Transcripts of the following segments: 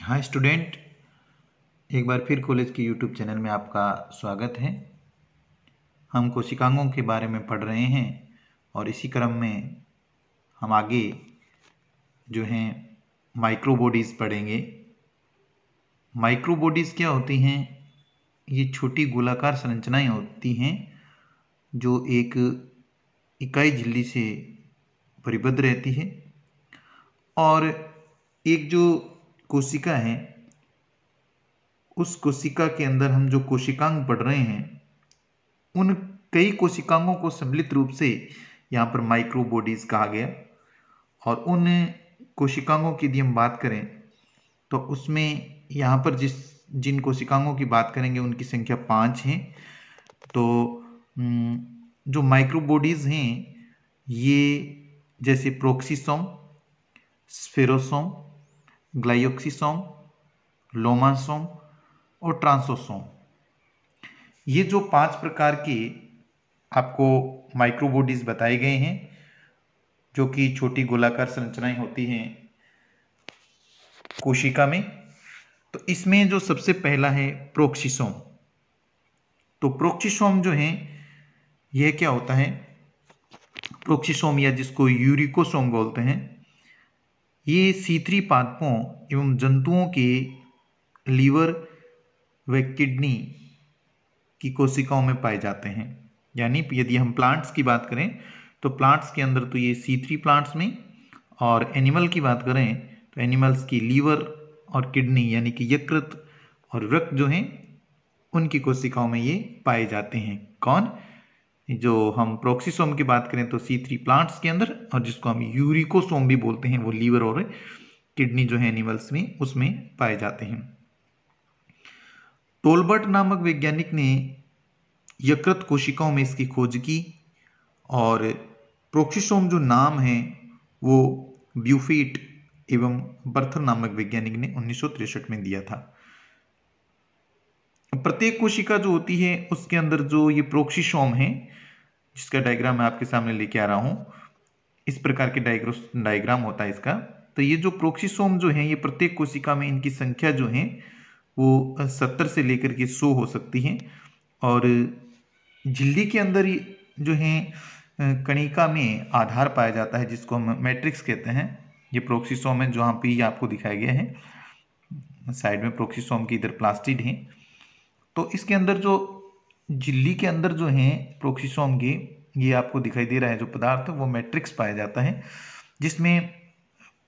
hi student एक बार फिर college के यूट्यूब चैनल में आपका स्वागत है हम कोशिकांगों के बारे में पढ़ रहे हैं और इसी क्रम में हम आगे जो हैं माइक्रोबॉडीज़ पढ़ेंगे माइक्रोबॉडीज़ क्या होती हैं ये छोटी गोलाकार संरचनाएं होती हैं जो एक इकाई झिल्ली से परिबद्ध रहती है और एक जो कोशिका है उस कोशिका के अंदर हम जो कोशिकांग पढ़ रहे हैं उन कई कोशिकांगों को सम्मिलित रूप से यहाँ पर माइक्रोबॉडीज कहा गया और उन कोशिकांगों की यदि हम बात करें तो उसमें यहाँ पर जिस जिन कोशिकांगों की बात करेंगे उनकी संख्या पाँच है तो जो माइक्रोबॉडीज़ हैं ये जैसे प्रोक्सीसोम स्फेरोसोम ग्लाइक्सीसोम लोमासोम और ट्रांसोसोम ये जो पांच प्रकार के आपको माइक्रोबॉडीज बताए गए हैं जो कि छोटी गोलाकार संरचनाएं होती हैं कोशिका में तो इसमें जो सबसे पहला है प्रोक्सीसोम तो प्रोक्सीसोम जो है यह क्या होता है प्रोक्सीसोम या जिसको यूरिकोसोम बोलते हैं ये सीतरी पादपों एवं जंतुओं के लीवर व किडनी की कोशिकाओं में पाए जाते हैं यानी यदि हम प्लांट्स की बात करें तो प्लांट्स के अंदर तो ये सीतरी प्लांट्स में और एनिमल की बात करें तो एनिमल्स की लीवर और किडनी यानी कि यकृत और वृक्क जो हैं उनकी कोशिकाओं में ये पाए जाते हैं कौन जो हम प्रोक्सीसोम की बात करें तो सी थ्री प्लांट्स के अंदर और जिसको हम यूरिकोसोम भी बोलते हैं वो लीवर और किडनी जो है एनिमल्स में उसमें पाए जाते हैं टोलबर्ट नामक वैज्ञानिक ने यकृत कोशिकाओं में इसकी खोज की और प्रोक्सीसोम जो नाम है वो ब्यूफेट एवं बर्थर नामक वैज्ञानिक ने उन्नीस में दिया था प्रत्येक कोशिका जो होती है उसके अंदर जो ये प्रोक्सीशोम है जिसका डायग्राम मैं आपके सामने लेके आ रहा हूँ इस प्रकार के डायग्राम होता है इसका तो ये जो प्रोक्सीसोम जो है ये प्रत्येक कोशिका में इनकी संख्या जो है वो सत्तर से लेकर के सौ हो सकती है और झिल्ली के अंदर जो है कणिका में आधार पाया जाता है जिसको हम मैट्रिक्स कहते हैं ये प्रोक्सीसोम है जहाँ पे आपको दिखाया गया है साइड में प्रोक्सीसोम की इधर प्लास्टिड है तो इसके अंदर जो झिल्ली के अंदर जो हैं प्रोक्सीसोम के ये आपको दिखाई दे रहा है जो पदार्थ वो मैट्रिक्स पाया जाता है जिसमें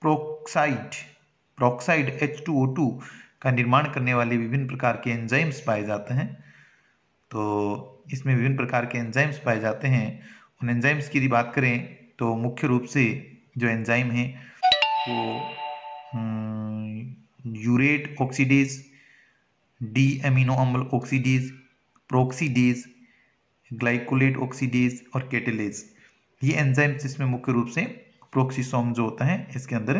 प्रोक्साइड प्रोक्साइड टू का निर्माण करने वाले विभिन्न प्रकार के एंजाइम्स पाए जाते हैं तो इसमें विभिन्न प्रकार के एंजाइम्स पाए जाते हैं उन एंजाइम्स की यदि बात करें तो मुख्य रूप से जो एंजाइम हैं वो hmm, urate oxidase D amino अम्ल ऑक्सीडीज प्रोक्सीडीज ग्लाइकोलेट ऑक्सीडीज और कैटेलेज ये एंजाइम्स जिसमें मुख्य रूप से प्रोक्सीसोम जो होता है इसके अंदर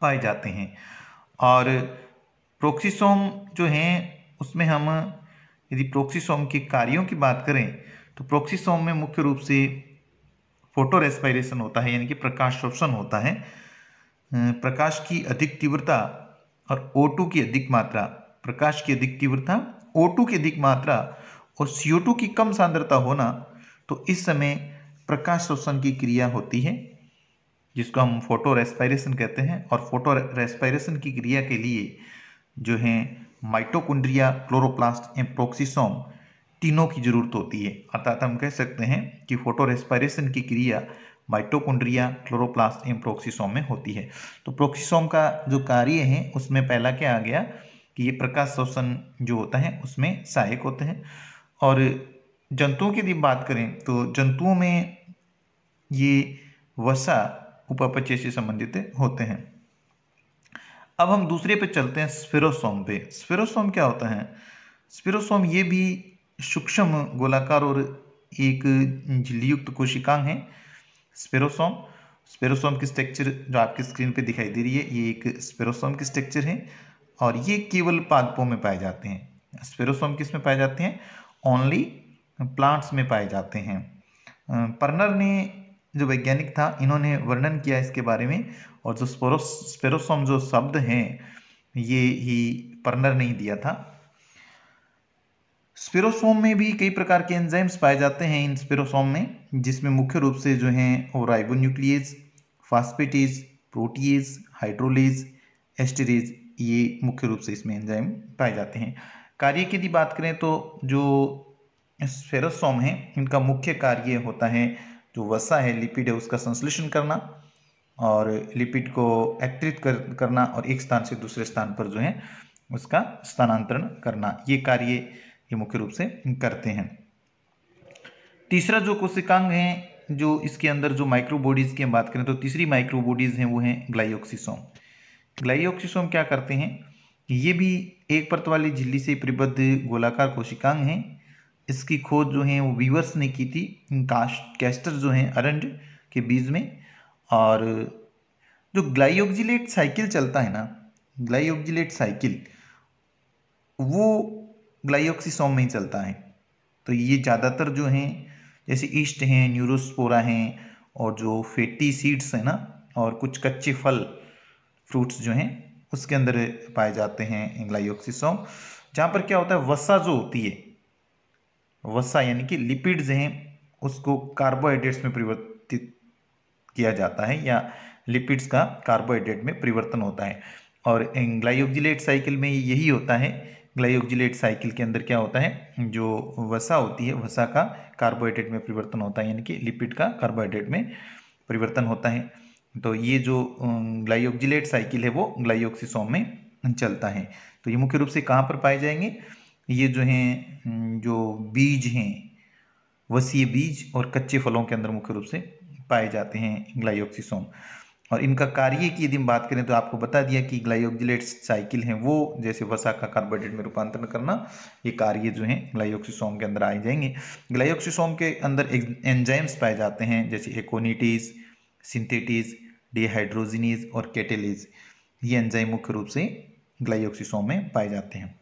पाए जाते हैं और प्रोक्सीसोम जो हैं उसमें हम यदि प्रोक्सीसोम के कार्यों की बात करें तो प्रोक्सीसोम में मुख्य रूप से फोटो रेस्पायरेशन होता है यानी कि प्रकाश शोषण होता है प्रकाश की अधिक तीव्रता और O2 की अधिक मात्रा प्रकाश की अधिक तीव्रता O2 की अधिक मात्रा और CO2 की कम सांद्रता होना तो इस समय प्रकाश शोषण की क्रिया होती है जिसको हम फोटो रेस्पायरेशन कहते हैं और फोटो रेस्पायरेशन की क्रिया के लिए जो है माइटोकुंड्रिया क्लोरोप्लास्ट एंड प्रोक्सीसोम तीनों की जरूरत होती है अर्थात हम कह सकते हैं कि फोटो रेस्पायरेशन की क्रिया माइटोकुंड्रिया क्लोरोप्लास्ट एवं प्रोक्सीसोम में होती है तो प्रोक्सीसोम का जो कार्य है उसमें पहला क्या आ गया कि ये प्रकाश शोषण जो होता है उसमें सहायक होते हैं और जंतुओं की यदि बात करें तो जंतुओं में ये वसा उपापचय से संबंधित होते हैं अब हम दूसरे पे चलते हैं स्फेरोसोम पे स्फेरोसोम क्या होता है स्फेरोसोम ये भी सूक्ष्म गोलाकार और एक झिल्लीयुक्त कोशिकांग है स्पेरोसोम स्पेरोसोम की स्ट्रक्चर जो आपकी स्क्रीन पे दिखाई दे रही है ये एक स्पेरोसोम की स्ट्रक्चर है और ये केवल पादपों में पाए जाते हैं स्पेरोसोम किस में पाए जाते हैं ओनली प्लांट्स में पाए जाते हैं पर्नर ने जो वैज्ञानिक था इन्होंने वर्णन किया इसके बारे में और जो स्पोरोस स्पेरोसोम जो शब्द हैं ये ही पर्नर ने ही दिया था स्पेरोसोम में भी कई प्रकार के एंजाइम्स पाए जाते हैं इन स्पेरोसोम में जिसमें मुख्य रूप से जो हैं वो राइबोन्यूक्लियज फास्पेटिज प्रोटीज हाइड्रोलिज एस्टेरिज ये मुख्य रूप से इसमें एंजाइम पाए जाते हैं कार्य की यदि बात करें तो जो स्फेरोसोम है इनका मुख्य कार्य होता है जो वसा है लिपिड है उसका संश्लेषण करना और लिपिड को एकत्रित कर, करना और एक स्थान से दूसरे स्थान पर जो है उसका स्थानांतरण करना ये कार्य ये मुख्य रूप से करते हैं तीसरा जो कोशिकांग है जो इसके अंदर जो माइक्रोबॉडीज़ की हम बात करें तो तीसरी माइक्रोबॉडीज़ हैं वो हैं ग्लाइक्सीसोम ग्लाइयोक्सिसोम क्या करते हैं ये भी एक परत वाली झिल्ली से प्रबद्ध गोलाकार कोशिकांग हैं इसकी खोज जो है वो वीवर्स ने की थी कास्ट कैस्टर जो हैं अरंड के बीज में और जो ग्लाइयोक्जिलेट साइकिल चलता है ना ग्लाइयोक्जिलेट साइकिल वो ग्लाइयोक्सीसोम में ही चलता है तो ये ज़्यादातर जो हैं जैसे ईस्ट हैं न्यूरोस्पोरा हैं और जो फेटी सीड्स हैं ना और कुछ कच्चे फल फ्रूट्स जो हैं उसके अंदर पाए जाते हैं एंग्लाइक्सिसोम जहाँ पर क्या होता है वसा जो होती है वसा यानी कि लिपिड्स हैं उसको कार्बोहाइड्रेट्स में परिवर्तित किया जाता है या लिपिड्स का कार्बोहाइड्रेट में परिवर्तन होता है और ग्लाइक्जिलेट साइकिल में यही होता है ग्लाइक्जिलेट साइकिल के अंदर क्या होता है जो वसा होती है वसा का कार्बोहाइड्रेट में परिवर्तन होता है यानी कि लिपिड का कार्बोहाइड्रेट में परिवर्तन होता है तो ये जो ग्लाइक्जिलेट साइकिल है वो ग्लाइक्सीसोम में चलता है तो ये मुख्य रूप से कहाँ पर पाए जाएंगे ये जो हैं जो बीज हैं वसीय बीज और कच्चे फलों के अंदर मुख्य रूप से पाए जाते हैं ग्लाइक्सीसोम और इनका कार्य की यदि हम बात करें तो आपको बता दिया कि ग्लाइक्जिलेट साइकिल हैं वो जैसे वसा का कार्बोहाइड्रेट में रूपांतरण करना ये कार्य जो हैं ग्लाइक्सीसोम के अंदर आए जाएंगे ग्लाइक्सीसोम के अंदर एंजाइम्स पाए जाते हैं जैसे एकोनिटीज सिंथेटिज डिहाइड्रोजिनेज और कैटेलिज ये एंजाइम मुख्य रूप से ग्लाइक्सिसोम में पाए जाते हैं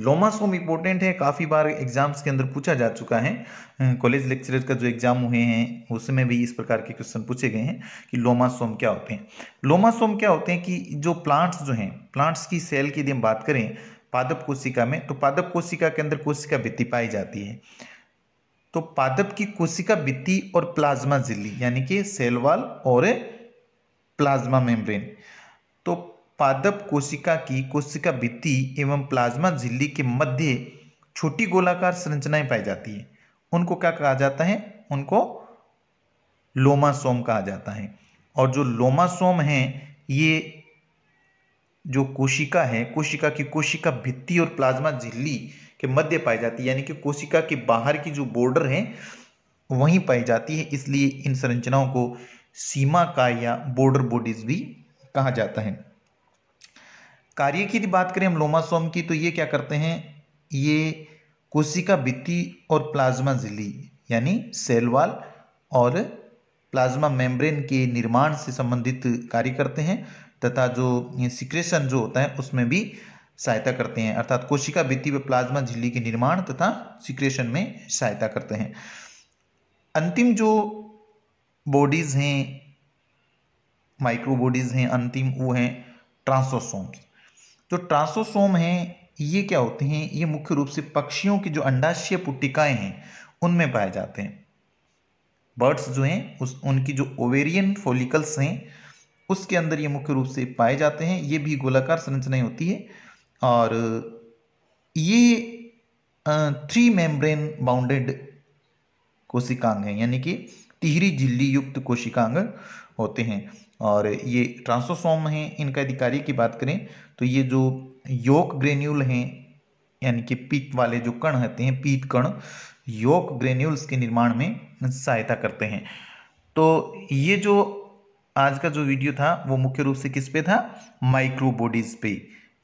लोमासोम इंपॉर्टेंट है काफ़ी बार एग्जाम्स के अंदर पूछा जा चुका है कॉलेज अं, लेक्चरर का जो एग्जाम हुए हैं उसमें भी इस प्रकार के क्वेश्चन पूछे गए हैं कि लोमासोम क्या होते हैं लोमासोम क्या होते हैं कि जो प्लांट्स जो हैं प्लांट्स की सेल की यदि हम बात करें पादप कोशिका में तो पादप कोशिका के अंदर कोशिका भित्ति पाई जाती है तो पादप की कोशिका भित्ति और प्लाज्मा जिली यानी कि सेलवाल और प्लाज्मा मेम्ब्रेन तो पादप कोशिका की कोशिका भित्ति एवं प्लाज्मा झिल्ली के मध्य छोटी गोलाकार संरचनाएं पाई जाती है उनको क्या कहा जाता है उनको लोमासोम कहा जाता है और जो लोमासोम है ये जो कोशिका है कोशिका की कोशिका भित्ति और प्लाज्मा झिल्ली के मध्य पाई जाती है यानी कि कोशिका के बाहर की जो बॉर्डर है वहीं पाई जाती है इसलिए इन संरचनाओं को सीमा का या बॉर्डर बॉडीज भी कहा जाता है कार्य की बात करें हम लोमासोम की तो ये क्या करते हैं ये कोशिका भित्ति और प्लाज्मा झिल्ली यानी सेल वाल और प्लाज्मा मेम्ब्रेन के निर्माण से संबंधित कार्य करते हैं तथा जो सिक्रेशन जो होता है उसमें भी सहायता करते हैं अर्थात कोशिका भित्ति व प्लाज्मा झिल्ली के निर्माण तथा सिक्रेशन में सहायता करते हैं अंतिम जो बॉडीज़ हैं माइक्रो बॉडीज़ हैं अंतिम वो हैं ट्रांसोसोम्स जो ट्रांसोसोम हैं ये क्या होते हैं ये मुख्य रूप से पक्षियों की जो अंडाशय पुटिकाएं हैं उनमें पाए जाते हैं बर्ड्स जो हैं उस उनकी जो ओवेरियन फोलिकल्स हैं उसके अंदर ये मुख्य रूप से पाए जाते हैं ये भी गोलाकार संरचनाएं होती है और ये थ्री मेम्ब्रेन बाउंडेड कोशिकांग हैं यानी कि तिहरी झिल्ली युक्त कोशिकांग होते हैं और ये ट्रांसोसोम हैं इनका अधिकारी की बात करें तो ये जो योक ग्रेन्यूल हैं यानी कि पीत वाले जो कण होते हैं पीत कण योक ग्रेन्यूल्स के निर्माण में सहायता करते हैं तो ये जो आज का जो वीडियो था वो मुख्य रूप से किस पे था माइक्रोबॉडीज़ पे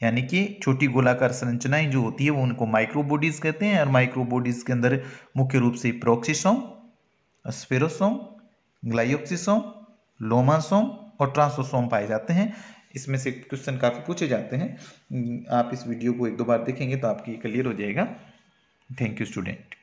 यानी कि छोटी गोलाकार संरचनाएं जो होती है वो उनको माइक्रोबॉडीज़ कहते हैं और माइक्रोबॉडीज़ के अंदर मुख्य रूप से प्रोक्सीसोम स्पेरोसोम ग्लाइक्सिसोम लोमासोम और ट्रांसोसोम पाए जाते हैं इसमें से क्वेश्चन काफ़ी पूछे जाते हैं आप इस वीडियो को एक दो बार देखेंगे तो आपकी क्लियर हो जाएगा थैंक यू स्टूडेंट